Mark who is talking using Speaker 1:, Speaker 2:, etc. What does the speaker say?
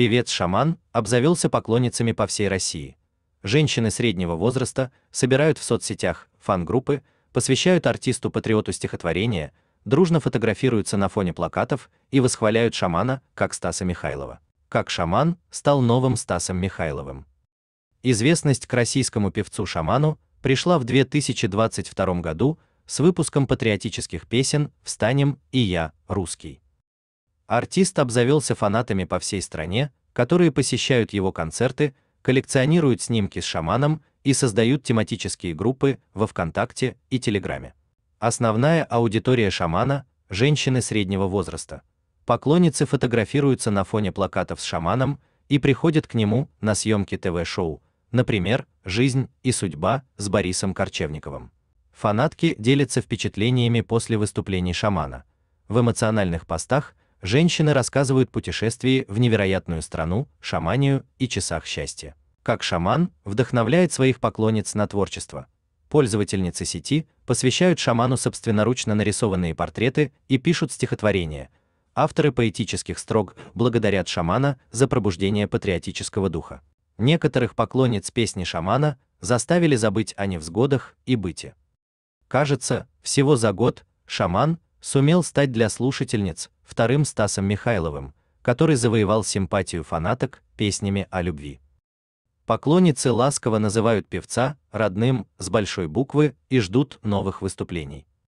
Speaker 1: Певец-шаман обзавелся поклонницами по всей России. Женщины среднего возраста собирают в соцсетях фан-группы, посвящают артисту-патриоту стихотворения, дружно фотографируются на фоне плакатов и восхваляют шамана, как Стаса Михайлова. Как шаман стал новым Стасом Михайловым. Известность к российскому певцу-шаману пришла в 2022 году с выпуском патриотических песен «Встанем» и «Я, русский». Артист обзавелся фанатами по всей стране, которые посещают его концерты, коллекционируют снимки с шаманом и создают тематические группы во ВКонтакте и Телеграме. Основная аудитория шамана – женщины среднего возраста. Поклонницы фотографируются на фоне плакатов с шаманом и приходят к нему на съемки ТВ-шоу, например, «Жизнь и судьба» с Борисом Корчевниковым. Фанатки делятся впечатлениями после выступлений шамана. В эмоциональных постах – женщины рассказывают путешествии в невероятную страну, шаманию и часах счастья. Как шаман вдохновляет своих поклонниц на творчество. Пользовательницы сети посвящают шаману собственноручно нарисованные портреты и пишут стихотворения. Авторы поэтических строк благодарят шамана за пробуждение патриотического духа. Некоторых поклонниц песни шамана заставили забыть о невзгодах и быте. Кажется, всего за год шаман сумел стать для слушательниц вторым Стасом Михайловым, который завоевал симпатию фанаток песнями о любви. Поклонницы ласково называют певца родным с большой буквы и ждут новых выступлений.